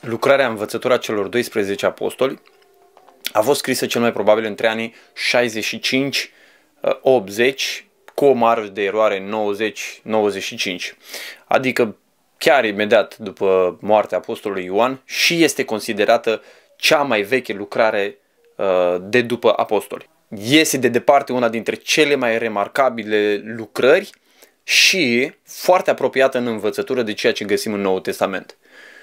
lucrarea Învățătura celor 12 apostoli a fost scrisă cel mai probabil între anii 65-80 uh, cu o marjă de eroare 90-95, adică chiar imediat după moartea apostolului Ioan și este considerată cea mai veche lucrare uh, de după apostoli. Este de departe una dintre cele mai remarcabile lucrări și foarte apropiată în învățătură de ceea ce găsim în Noul Testament.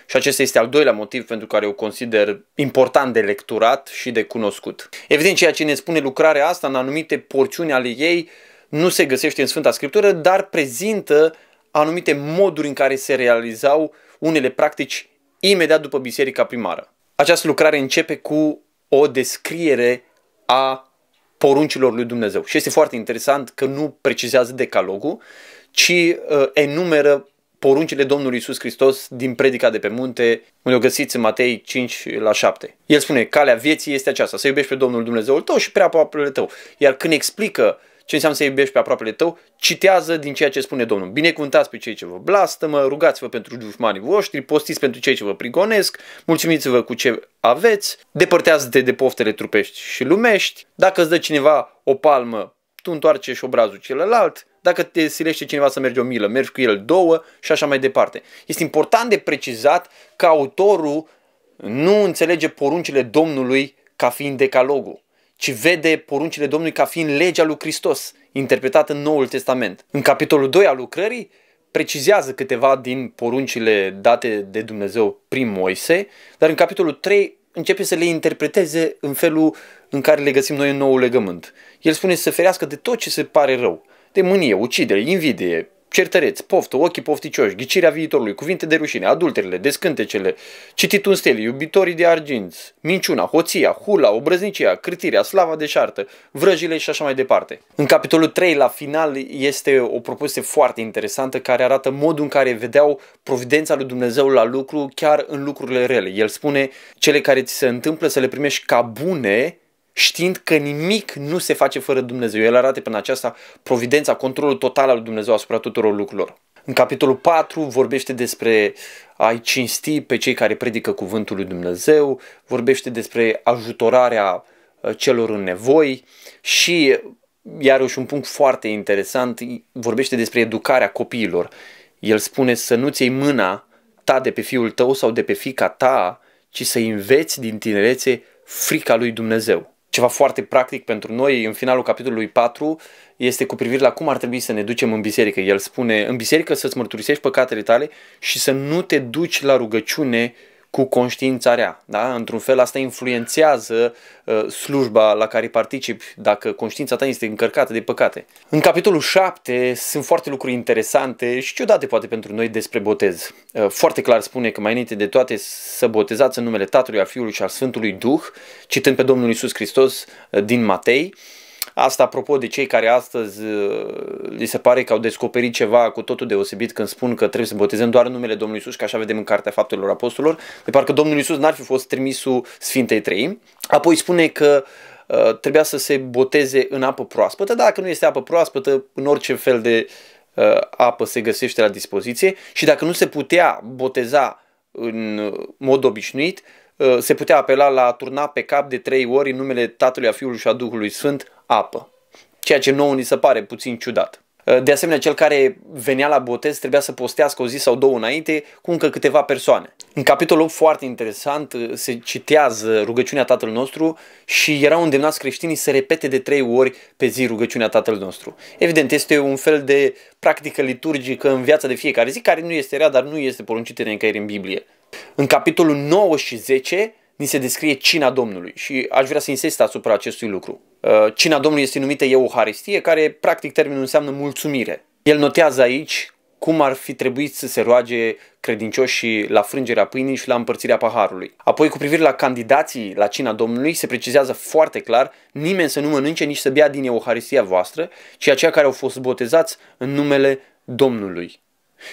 Și acesta este al doilea motiv pentru care o consider important de lecturat și de cunoscut. Evident, ceea ce ne spune lucrarea asta în anumite porțiuni ale ei nu se găsește în Sfânta Scriptură, dar prezintă anumite moduri în care se realizau unele practici imediat după biserica primară. Această lucrare începe cu o descriere a poruncilor lui Dumnezeu. Și este foarte interesant că nu precizează decalogul, ci uh, enumeră poruncile Domnului Isus Hristos din predica de pe munte, unde o găsiți în Matei 5 la 7. El spune, calea vieții este aceasta, să iubești pe Domnul Dumnezeul tău și pe aproapele tău. Iar când explică ce înseamnă să iubești pe aproapele tău, citează din ceea ce spune Domnul. Binecuvântați pe cei ce vă blastămă, rugați-vă pentru dușmanii voștri, postiți pentru cei ce vă prigonesc, mulțumiți-vă cu ce aveți, depărtează-te de poftele trupești și lumești, dacă îți dă cineva o palmă, tu întoarce și obrazul celălalt, dacă te silește cineva să mergi o milă, mergi cu el două și așa mai departe. Este important de precizat că autorul nu înțelege poruncile Domnului ca fiind decalogul, ci vede poruncile Domnului ca fiind legea lui Hristos, interpretată în Noul Testament. În capitolul 2 al lucrării, precizează câteva din poruncile date de Dumnezeu prin Moise, dar în capitolul 3 începe să le interpreteze în felul în care le găsim noi în nou legământ. El spune să se ferească de tot ce se pare rău de mânie, ucidere, invidie, certăreți, poftă, ochii pofticioși, ghicirea viitorului, cuvinte de rușine, adulterele, descântecele, cititul stelii, iubitorii de arginți, minciuna, hoția, hula, obrăznicia, cârtirea, slava de șartă, vrăjile și așa mai departe. În capitolul 3, la final, este o propoziție foarte interesantă care arată modul în care vedeau providența lui Dumnezeu la lucru, chiar în lucrurile rele. El spune, cele care ți se întâmplă să le primești ca bune, știind că nimic nu se face fără Dumnezeu. El arată până aceasta providența, controlul total al Dumnezeu asupra tuturor lucrurilor. În capitolul 4 vorbește despre a-i cinsti pe cei care predică cuvântul lui Dumnezeu, vorbește despre ajutorarea uh, celor în nevoi și iarăși un punct foarte interesant, vorbește despre educarea copiilor. El spune să nu-ți iei mâna ta de pe fiul tău sau de pe fica ta, ci să înveți din tinerețe frica lui Dumnezeu ceva foarte practic pentru noi în finalul capitolului 4 este cu privire la cum ar trebui să ne ducem în biserică. El spune, în biserică să-ți mărturisești păcatele tale și să nu te duci la rugăciune uh, cu conștiința rea. Da? Într-un fel asta influențează uh, slujba la care participi dacă conștiința ta este încărcată de păcate. În capitolul 7 sunt foarte lucruri interesante și ciudate poate pentru noi despre botez. Uh, foarte clar spune că mai înainte de toate să botezați în numele Tatălui, a Fiului și al Sfântului Duh, citând pe Domnul Isus Hristos uh, din Matei, uh, Asta apropo de cei care astăzi uh, li se pare că au descoperit ceva cu totul deosebit când spun că trebuie să botezăm doar în numele Domnului Isus, că așa vedem în Cartea Faptelor Apostolilor, de parcă Domnul Isus n-ar fi fost trimisul Sfintei Trei. Apoi spune că uh, trebuia să se boteze în apă proaspătă, dacă nu este apă proaspătă, în orice fel de uh, apă se găsește la dispoziție și dacă nu se putea boteza în uh, mod obișnuit, uh, se putea apela la a turna pe cap de trei ori în numele Tatălui, a Fiului și a Duhului Sfânt apă, ceea ce nouă ni se pare puțin ciudat. Ă, de asemenea, cel care venea la botez trebuia să postească o zi sau două înainte cu încă câteva persoane. În capitolul 8, foarte interesant, ă, se citează rugăciunea Tatăl nostru și erau îndemnați creștinii să repete de trei ori pe zi rugăciunea Tatăl nostru. Evident, este un fel de practică liturgică în viața de fiecare zi, care nu este rea, dar nu este poruncită de nicăieri în Biblie. În capitolul 9 și 10 ni se descrie cina Domnului și aș vrea să insist asupra acestui lucru. Uh, cina Domnului este numită Euharistie, care practic termenul înseamnă mulțumire. El notează aici cum ar fi trebuit să se roage credincioșii la frângerea pâinii și la împărțirea paharului. Apoi, cu privire la candidații la cina Domnului, se precizează foarte clar nimeni să nu mănânce nici să bea din Euharistia voastră, ci aceia care au fost botezați în numele Domnului.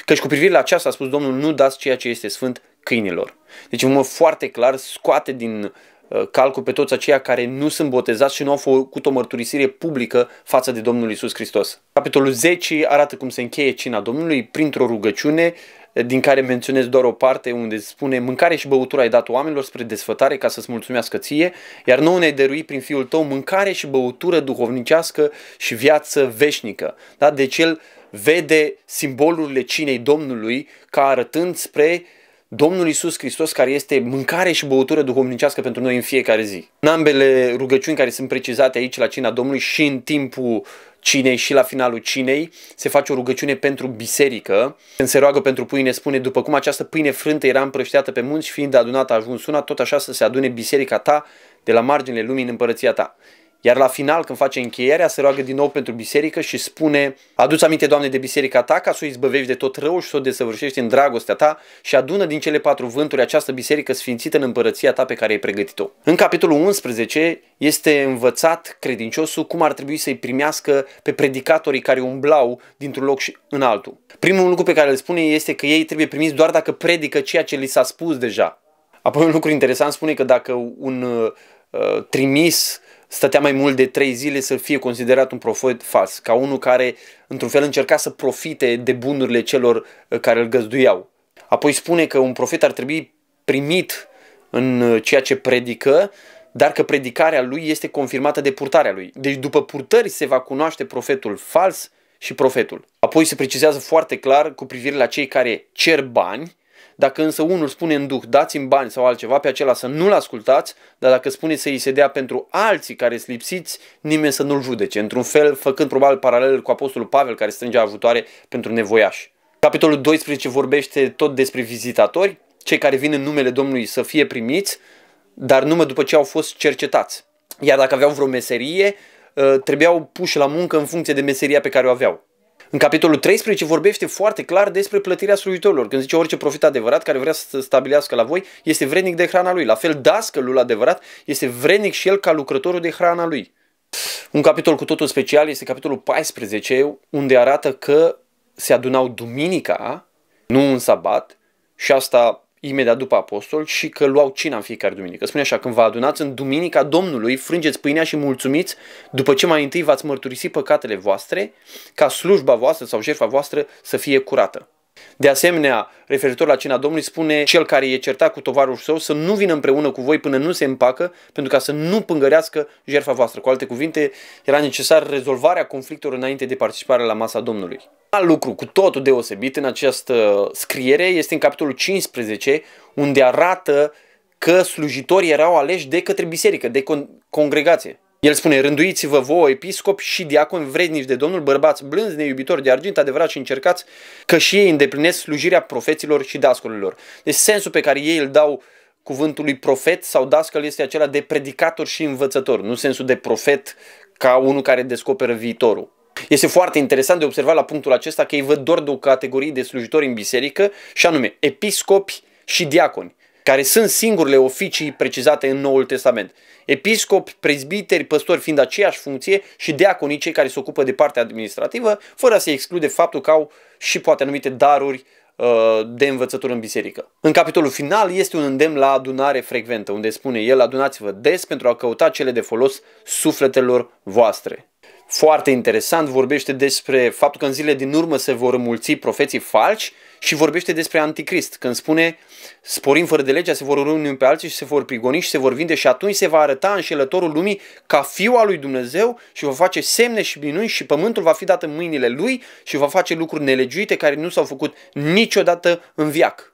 Căci cu privire la aceasta a spus Domnul, nu dați ceea ce este sfânt câinilor. Deci, în mod foarte clar, scoate din uh, calcul pe toți aceia care nu sunt botezați și nu au făcut o mărturisire publică față de Domnul Isus Hristos. Capitolul 10 arată cum se încheie cina Domnului printr-o rugăciune uh, din care menționez doar o parte unde spune mâncare și băutură ai dat oamenilor spre desfătare ca să-ți mulțumească ție, iar nouă ne-ai dăruit prin Fiul tău mâncare și băutură duhovnicească și viață veșnică. Da? Deci el vede simbolurile cinei Domnului ca arătând spre uh, Domnul Isus Hristos care este mâncare și băutură duhovnicească pentru noi în fiecare zi. În ambele rugăciuni care sunt precizate aici la cina Domnului și în timpul cinei și la finalul cinei se face o rugăciune pentru biserică. Când se roagă pentru pâine spune după cum această pâine frântă era împrășteată pe munți fiind adunată a ajuns una, tot așa să se adune biserica ta de la marginile lumii în împărăția ta. Iar la final, când face încheierea, se roagă din nou pentru biserică și spune Aduți aminte, Doamne, de biserica ta ca să o izbăvești de tot rău și să o desăvârșești în dragostea ta și adună din cele patru vânturi această biserică sfințită în împărăția ta pe care ai pregătit-o. În capitolul 11 este învățat credinciosul cum ar trebui să-i primească pe predicatorii care umblau dintr-un loc și în altul. Primul lucru pe care îl spune este că ei trebuie primiți doar dacă predică ceea ce li s-a spus deja. Apoi un lucru interesant spune că dacă un uh, trimis stătea mai mult de trei zile să fie considerat un profet fals, ca unul care într-un fel încerca să profite de bunurile celor uh, care îl găzduiau. Apoi spune că un profet ar trebui primit în uh, ceea ce predică, dar că predicarea lui este confirmată de purtarea lui. Deci după purtări se va cunoaște profetul fals și profetul. Apoi se precizează foarte clar cu privire la cei care cer bani, dacă însă unul spune în duh, dați-mi bani sau altceva pe acela să nu-l ascultați, dar dacă spune să i se dea pentru alții care sunt lipsiți, nimeni să nu-l judece, într-un fel făcând probabil paralel cu Apostolul Pavel care strângea ajutoare pentru nevoiași. Capitolul 12 vorbește tot despre vizitatori, cei care vin în numele Domnului să fie primiți, dar numai după ce au fost cercetați. Iar dacă aveau vreo meserie, ă, trebuiau puși la muncă în funcție de meseria pe care o aveau. În capitolul 13 vorbește foarte clar despre plătirea slujitorilor. Când zice orice profit adevărat care vrea să stabilească la voi este vrednic de hrana lui. La fel, dascălul adevărat este vrednic și el ca lucrătorul de hrana lui. Un capitol cu totul special este capitolul 14, unde arată că se adunau duminica, nu un sabat, și asta imediat după apostol și că luau cina în fiecare duminică. Spune așa, când vă adunați în duminica Domnului, frângeți pâinea și mulțumiți după ce mai întâi v-ați mărturisit păcatele voastre, ca slujba voastră sau jertfa voastră să fie curată. De asemenea, referitor la cina Domnului, spune cel care e certat cu tovarul său să nu vină împreună cu voi până nu se împacă, pentru ca să nu pângărească jertfa voastră. Cu alte cuvinte, era necesar rezolvarea conflictelor înainte de participarea la masa Domnului. Alt lucru cu totul deosebit în această scriere este în capitolul 15 unde arată că slujitorii erau aleși de către biserică, de con- congregație. El spune, rânduiți-vă voi, episcop și diacon vrednici de Domnul, bărbați blânzi, neiubitori de argint, adevărat și încercați că și ei îndeplinesc slujirea profeților și dascolilor. Deci sensul pe care ei îl dau cuvântului profet sau dascăl este acela de predicator și învățător, nu sensul de profet ca unul care descoperă viitorul. Este foarte interesant de observat la punctul acesta că ei văd doar două categorii de slujitori în biserică și anume episcopi și diaconi care sunt singurele oficii precizate în Noul Testament. Episcopi, prezbiteri, păstori fiind aceeași funcție și deaconii cei care se ocupă de partea administrativă, fără să exclude faptul că au și poate anumite daruri uh, de învățătură în biserică. În capitolul final este un îndemn la adunare frecventă, unde spune el adunați-vă des pentru a căuta cele de folos sufletelor voastre foarte interesant, vorbește despre faptul că în zile din urmă se vor mulți profeții falci și vorbește despre anticrist, când spune sporim fără de legea, se vor urâ pe alții și se vor prigoni și se vor vinde și atunci se va arăta înșelătorul lumii ca fiul al lui Dumnezeu și va face semne și minuni și pământul va fi dat în mâinile lui și va face lucruri nelegiuite care nu s-au făcut niciodată în viac.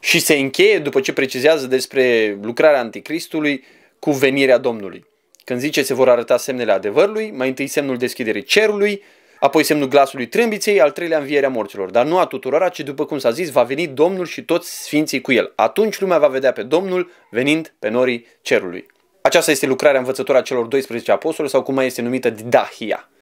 Și se încheie, după ce precizează despre lucrarea anticristului, cu venirea Domnului. Când zice se vor arăta semnele adevărului, mai întâi semnul deschiderii cerului, apoi semnul glasului trâmbiței, al treilea învierea morților. Dar nu a tuturora, ci după cum s-a zis, va veni Domnul și toți sfinții cu el. Atunci lumea va vedea pe Domnul venind pe norii cerului. Aceasta este lucrarea învățătoare a celor 12 apostoli sau cum mai este numită Didahia.